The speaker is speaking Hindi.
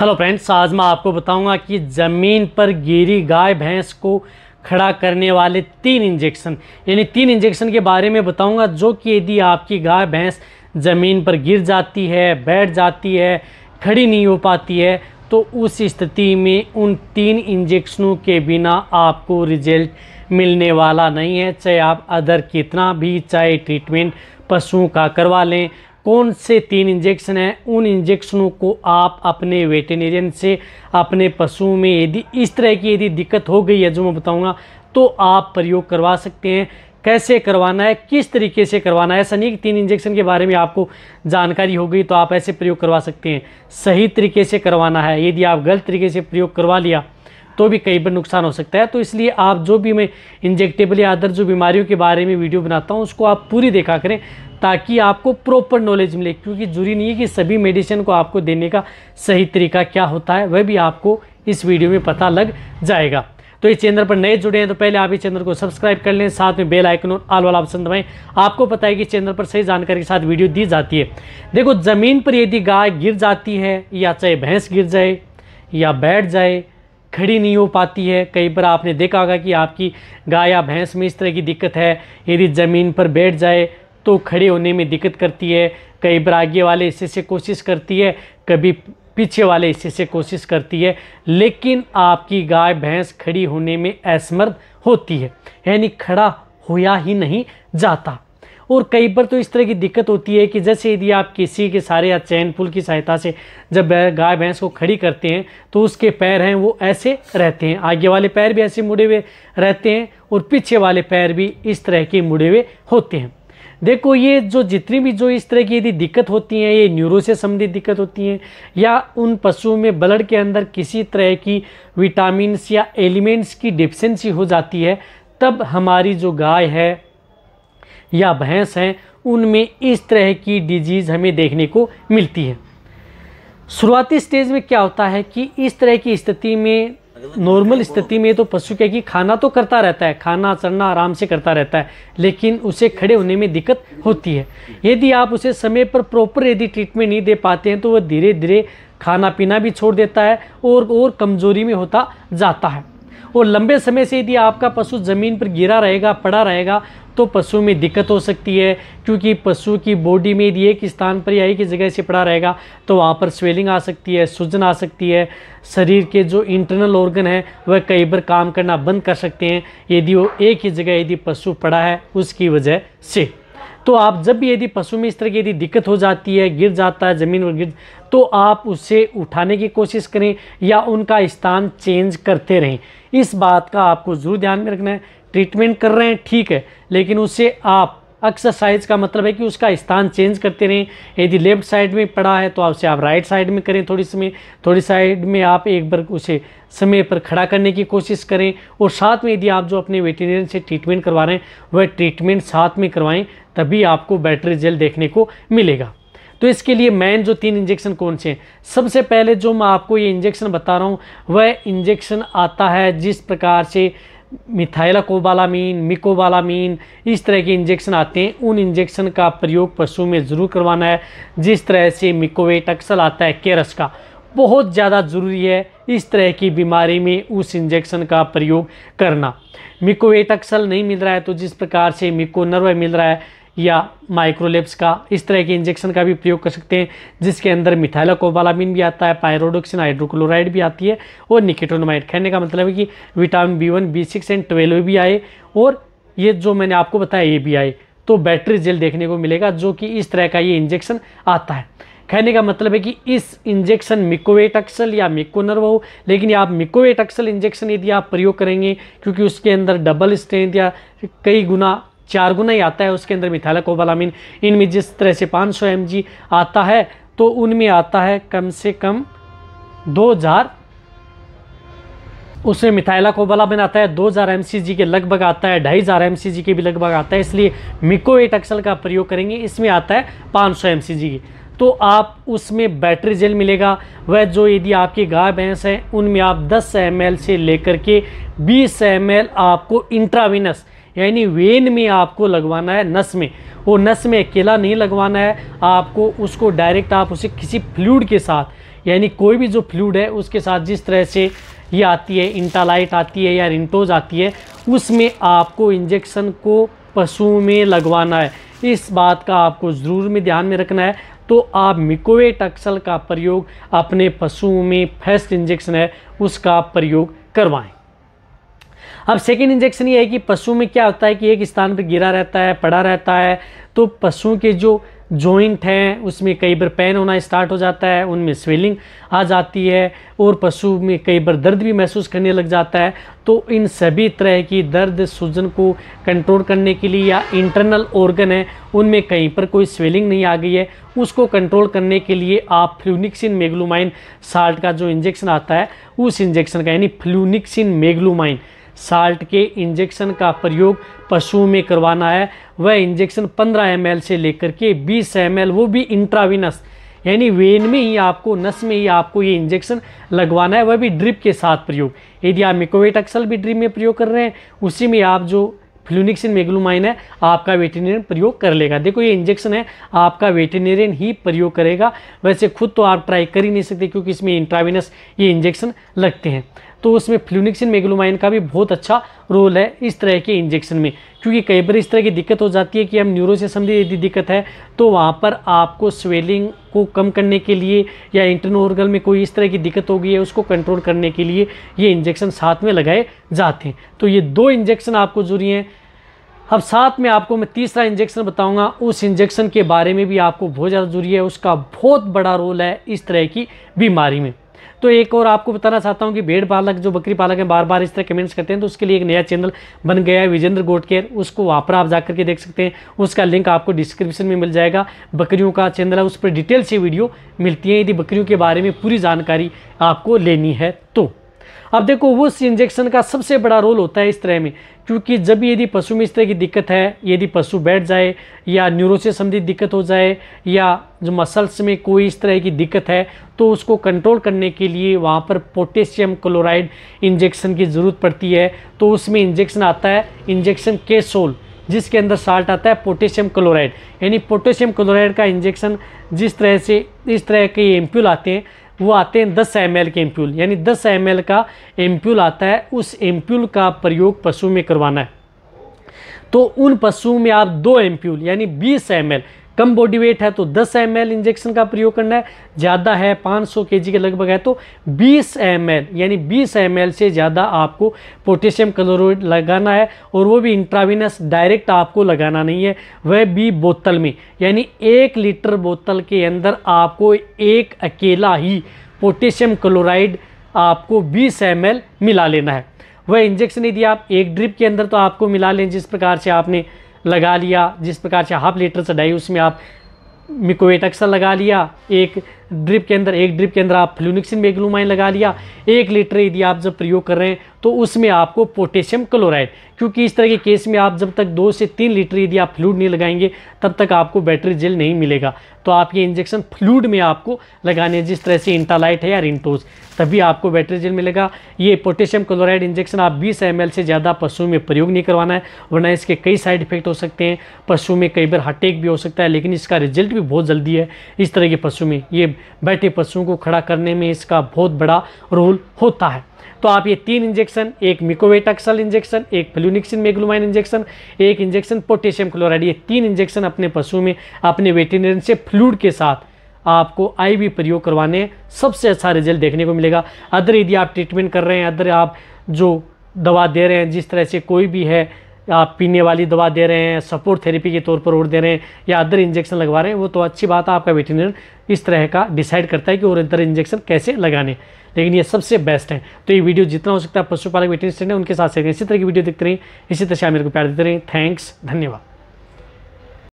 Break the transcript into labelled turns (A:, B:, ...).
A: हेलो फ्रेंड्स आज मैं आपको बताऊंगा कि ज़मीन पर गिरी गाय भैंस को खड़ा करने वाले तीन इंजेक्शन यानी तीन इंजेक्शन के बारे में बताऊंगा जो कि यदि आपकी गाय भैंस ज़मीन पर गिर जाती है बैठ जाती है खड़ी नहीं हो पाती है तो उस स्थिति में उन तीन इंजेक्शनों के बिना आपको रिजल्ट मिलने वाला नहीं है चाहे आप अदर कितना भी चाहे ट्रीटमेंट पशुओं का करवा लें कौन से तीन इंजेक्शन हैं उन इंजेक्शनों को आप अपने वेटेनेरियन से अपने पशुओं में यदि इस तरह की यदि दिक्कत हो गई है जो मैं बताऊँगा तो आप प्रयोग करवा सकते हैं कैसे करवाना है किस तरीके से करवाना है ऐसा नहीं तीन इंजेक्शन के बारे में आपको जानकारी हो गई तो आप ऐसे प्रयोग करवा सकते हैं सही तरीके से करवाना है यदि आप गलत तरीके से प्रयोग करवा लिया तो भी कई बार नुकसान हो सकता है तो इसलिए आप जो भी मैं इंजेक्टेबल या अदर जो बीमारियों के बारे में वीडियो बनाता हूँ उसको आप पूरी देखा करें ताकि आपको प्रॉपर नॉलेज मिले क्योंकि जरूरी नहीं है कि सभी मेडिसिन को आपको देने का सही तरीका क्या होता है वह भी आपको इस वीडियो में पता लग जाएगा तो इस चैनल पर नए जुड़े हैं तो पहले आप इस चैनल को सब्सक्राइब कर लें साथ में बेल आइकन और आल वाला ऑप्शन दबाएं आपको पता है कि चैनल पर सही जानकारी के साथ वीडियो दी जाती है देखो ज़मीन पर यदि गाय गिर जाती है या चाहे भैंस गिर जाए या बैठ जाए खड़ी नहीं हो पाती है कई बार आपने देखा होगा कि आपकी गाय या भैंस में इस तरह की दिक्कत है यदि ज़मीन पर बैठ जाए तो खड़े होने में दिक्कत करती है कई बार आगे वाले हिस्से से कोशिश करती है कभी पीछे वाले हिस्से से कोशिश करती है लेकिन आपकी गाय भैंस खड़ी होने में असमर्थ होती है यानी खड़ा होया ही नहीं जाता और कई बार तो इस तरह की दिक्कत होती है कि जैसे यदि आप किसी के सारे या चैन पुल की सहायता से जब गाय भैंस को खड़ी करते हैं तो उसके पैर हैं वो ऐसे रहते हैं आगे वाले पैर भी ऐसे मुड़े हुए रहते हैं और पीछे वाले पैर भी इस तरह के मुड़े हुए होते हैं देखो ये जो जितनी भी जो इस तरह की यदि दिक्कत होती हैं ये न्यूरो से संबंधित दिक्कत होती हैं या उन पशुओं में ब्लड के अंदर किसी तरह की विटामिन या एलिमेंट्स की डिफिशेंसी हो जाती है तब हमारी जो गाय है या भैंस हैं उनमें इस तरह की डिजीज़ हमें देखने को मिलती है शुरुआती स्टेज में क्या होता है कि इस तरह की स्थिति में नॉर्मल स्थिति में तो पशु क्या कि खाना तो करता रहता है खाना चढ़ना आराम से करता रहता है लेकिन उसे खड़े होने में दिक्कत होती है यदि आप उसे समय पर प्रॉपर यदि ट्रीटमेंट नहीं दे पाते हैं तो वह धीरे धीरे खाना पीना भी छोड़ देता है और और कमज़ोरी में होता जाता है और लंबे समय से यदि आपका पशु ज़मीन पर गिरा रहेगा पड़ा रहेगा तो पशु में दिक्कत हो सकती है क्योंकि पशु की बॉडी में यदि एक स्थान पर या एक जगह से पड़ा रहेगा तो वहाँ पर स्वेलिंग आ सकती है सूजन आ सकती है शरीर के जो इंटरनल ऑर्गन है वह कई बार काम करना बंद कर सकते हैं यदि वो एक ही जगह यदि पशु पड़ा है उसकी वजह से तो आप जब भी यदि पशु में इस तरह की यदि दिक्कत हो जाती है गिर जाता है ज़मीन पर गिर तो आप उसे उठाने की कोशिश करें या उनका स्थान चेंज करते रहें इस बात का आपको ज़रूर ध्यान में रखना है ट्रीटमेंट कर रहे हैं ठीक है लेकिन उसे आप साइज का मतलब है कि उसका स्थान चेंज करते रहें यदि लेफ्ट साइड में पड़ा है तो आप उसे आप राइट साइड में करें थोड़ी समय थोड़ी साइड में आप एक बार उसे समय पर खड़ा करने की कोशिश करें और साथ में यदि आप जो अपने वेटेरियन से ट्रीटमेंट करवा रहे हैं वह ट्रीटमेंट साथ में करवाएँ तभी आपको बैटरी रिजल्ट देखने को मिलेगा तो इसके लिए मैन जो तीन इंजेक्शन कौन से हैं सबसे पहले जो मैं आपको ये इंजेक्शन बता रहा हूँ वह इंजेक्शन आता है जिस प्रकार से मिथाइलाकोबालामीन मिकोबालामीन इस तरह के इंजेक्शन आते हैं उन इंजेक्शन का प्रयोग पशु में ज़रूर करवाना है जिस तरह से मिकोवेट अक्सर आता है केरस का बहुत ज़्यादा ज़रूरी है इस तरह की बीमारी में उस इंजेक्शन का प्रयोग करना मिकोवेट अक्सल नहीं मिल रहा है तो जिस प्रकार से मिको नर्व मिल रहा है या माइक्रोलेब्स का इस तरह के इंजेक्शन का भी प्रयोग कर सकते हैं जिसके अंदर मिथाइला भी आता है पायरोडोक्सिन हाइड्रोक्लोराइड भी आती है और निकेटोनमाइड कहने का मतलब है कि vitamin B one B six and twelve भी आए और ये जो मैंने आपको बताया ये भी आए तो बैटरी जेल देखने को मिलेगा जो कि इस तरह का ये इंजेक्शन आता है कहने का मतलब है कि इस इंजेक्शन मिकोवेटक्सल या मिकोनर्व हो लेकिन आप मिकोवेटक्सल इंजेक्शन यदि आप प्रयोग करेंगे क्योंकि उसके अंदर डबल स्ट्रेंथ या कई गुना चार गुना ही आता है उसके अंदर मिथाला कोबालामिन इनमें जिस तरह से 500 सौ आता है तो उनमें आता है कम से कम 2000 उसमें मिथाइला कोबालामिन आता है 2000 हज़ार के लगभग आता है ढाई हज़ार एम के भी लगभग आता है इसलिए मिकोएट अक्सल का प्रयोग करेंगे इसमें आता है पाँच सौ की तो आप उसमें बैटरी जेल मिलेगा वह जो यदि आपकी गाय भैंस हैं उनमें आप 10 एम से लेकर के 20 एम आपको इंट्राविनस यानी वेन में आपको लगवाना है नस में वो नस में अकेला नहीं लगवाना है आपको उसको डायरेक्ट आप उसे किसी फ्लूड के साथ यानी कोई भी जो फ्लूड है उसके साथ जिस तरह से ये आती है इंटालाइट आती है या रिंटोज आती है उसमें आपको इंजेक्शन को पशुओं में लगवाना है इस बात का आपको ज़रूर में ध्यान में रखना है तो आप मिकोवेट अक्सल का प्रयोग अपने पशुओं में फर्स्ट इंजेक्शन है उसका प्रयोग करवाएं अब सेकेंड इंजेक्शन ये है कि पशु में क्या होता है कि एक स्थान पर गिरा रहता है पड़ा रहता है तो पशु के जो जॉइंट हैं उसमें कई बार पेन होना स्टार्ट हो जाता है उनमें स्वेलिंग आ जाती है और पशु में कई बार दर्द भी महसूस करने लग जाता है तो इन सभी तरह की दर्द सूजन को कंट्रोल करने के लिए या इंटरनल ऑर्गन है उनमें कहीं पर कोई स्वेलिंग नहीं आ गई है उसको कंट्रोल करने के लिए आप फ्लूनिक्सिन मेगलुमाइन साल्ट का जो इंजेक्शन आता है उस इंजेक्शन का यानी फ्लूनिक्सिन मेग्लूमाइन साल्ट के इंजेक्शन का प्रयोग पशु में करवाना है वह इंजेक्शन 15 एम से लेकर के 20 एम वो भी इंट्राविनस यानी वेन में ही आपको नस में ही आपको ये इंजेक्शन लगवाना है वह भी ड्रिप के साथ प्रयोग यदि आप मिकोवेटक्सल भी ड्रिप में प्रयोग कर रहे हैं उसी में आप जो फ्लूनिक्सिन मेगलोमाइन है आपका वेटेनेरियन प्रयोग कर लेगा देखो ये इंजेक्शन है आपका वेटेनेरियन ही प्रयोग करेगा वैसे खुद तो आप ट्राई कर ही नहीं सकते क्योंकि इसमें इंट्राविनस ये इंजेक्शन लगते हैं तो उसमें फ्लूनिक्सिन मेगलोमाइन का भी बहुत अच्छा रोल है इस तरह के इंजेक्शन में क्योंकि कई बार इस तरह की दिक्कत हो जाती है कि हम न्यूरो से संबंधित यदि दिक्कत है तो वहाँ पर आपको स्वेलिंग को कम करने के लिए या इंटरनो ऑर्गल में कोई इस तरह की दिक्कत हो गई है उसको कंट्रोल करने के लिए ये इंजेक्शन साथ में लगाए जाते हैं तो ये दो इंजेक्शन आपको जरूरी हैं अब साथ में आपको मैं तीसरा इंजेक्शन बताऊंगा उस इंजेक्शन के बारे में भी आपको बहुत ज़्यादा जरूरी है उसका बहुत बड़ा रोल है इस तरह की बीमारी में तो एक और आपको बताना चाहता हूँ कि भेड़ पालक जो बकरी पालक हैं बार बार इस तरह कमेंट्स करते हैं तो उसके लिए एक नया चैनल बन गया है विजेंद्र केयर उसको वहाँ पर आप जाकर के देख सकते हैं उसका लिंक आपको डिस्क्रिप्शन में मिल जाएगा बकरियों का चैनल है उस पर डिटेल से वीडियो मिलती है यदि बकरियों के बारे में पूरी जानकारी आपको लेनी है तो अब देखो उस इंजेक्शन का सबसे बड़ा रोल होता है इस तरह में क्योंकि जब यदि पशु में इस तरह की दिक्कत है यदि पशु बैठ जाए या न्यूरो से संबंधित दिक्कत हो जाए या जो मसल्स में कोई इस तरह की दिक्कत है तो उसको कंट्रोल करने के लिए वहाँ पर पोटेशियम क्लोराइड इंजेक्शन की ज़रूरत पड़ती है तो उसमें इंजेक्शन आता है इंजेक्शन केसोल जिसके अंदर साल्ट आता है पोटेशियम क्लोराइड यानी पोटेशियम क्लोराइड का इंजेक्शन जिस तरह से इस तरह के एम्प्यूल आते हैं वो आते हैं दस एम के एम्प्यूल यानी दस एम का एम्प्यूल आता है उस एम्प्यूल का प्रयोग पशु में करवाना है तो उन पशुओं में आप दो एम्प्यूल यानी बीस एम कम बॉडी वेट है तो 10 एम इंजेक्शन का प्रयोग करना है ज़्यादा है 500 सौ के के लगभग है तो 20 एम यानी 20 एम से ज़्यादा आपको पोटेशियम क्लोराइड लगाना है और वो भी इंट्राविनस डायरेक्ट आपको लगाना नहीं है वह भी बोतल में यानी एक लीटर बोतल के अंदर आपको एक अकेला ही पोटेशियम क्लोराइड आपको बीस एम मिला लेना है वह इंजेक्शन यदि आप एक ड्रिप के अंदर तो आपको मिला लें जिस प्रकार से आपने लगा लिया जिस प्रकार से हाफ लीटर डाई उसमें आप मिकोवेट अक्सर लगा लिया एक ड्रिप के अंदर एक ड्रिप के अंदर आप फ्लूनिक्सिन मेग्लूमाइन लगा लिया एक लीटर यदि आप जब प्रयोग कर रहे हैं तो उसमें आपको पोटेशियम क्लोराइड क्योंकि इस तरह के केस में आप जब तक दो से तीन लीटर यदि आप फ्लूड नहीं लगाएंगे तब तक आपको बैटरी जेल नहीं मिलेगा तो आप ये इंजेक्शन फ्लूड में आपको लगाने जिस तरह से इंटालाइट है या रिंटोज तभी आपको बैटरी जेल मिलेगा ये पोटेशियम क्लोराइड इंजेक्शन आप बीस एम से ज़्यादा पशु में प्रयोग नहीं करवाना है वरना इसके कई साइड इफेक्ट हो सकते हैं पशु में कई बार हटेक भी हो सकता है लेकिन इसका रिजल्ट भी बहुत जल्दी है इस तरह के पशु में ये बैठे पशुओं को खड़ा करने में इसका बहुत बड़ा रोल होता है तो आप ये तीन इंजेक्शन एक मिकोवेटाक्सल इंजेक्शन एक फ्लूनिक्सिन मेग्लुमाइन इंजेक्शन एक इंजेक्शन पोटेशियम क्लोराइड ये तीन इंजेक्शन अपने पशु में अपने वेटेनरियन से फ्लूड के साथ आपको आईवी प्रयोग करवाने सबसे अच्छा रिजल्ट देखने को मिलेगा अदर यदि आप ट्रीटमेंट कर रहे हैं अदर आप जो दवा दे रहे हैं जिस तरह से कोई भी है आप पीने वाली दवा दे रहे हैं सपोर्ट थेरेपी के तौर पर और दे रहे हैं या अदर इंजेक्शन लगवा रहे हैं वो तो अच्छी बात है आपका वेटरनर इस तरह का डिसाइड करता है कि और अदर इंजेक्शन कैसे लगाने लेकिन ये सबसे बेस्ट है तो ये वीडियो जितना हो सकता है पशुपालक वेटरनरी है उनके साथ से इसी तरह की वीडियो देखते रहें इसी तरह से मेरे को प्यार देते रहें थैंक्स धन्यवाद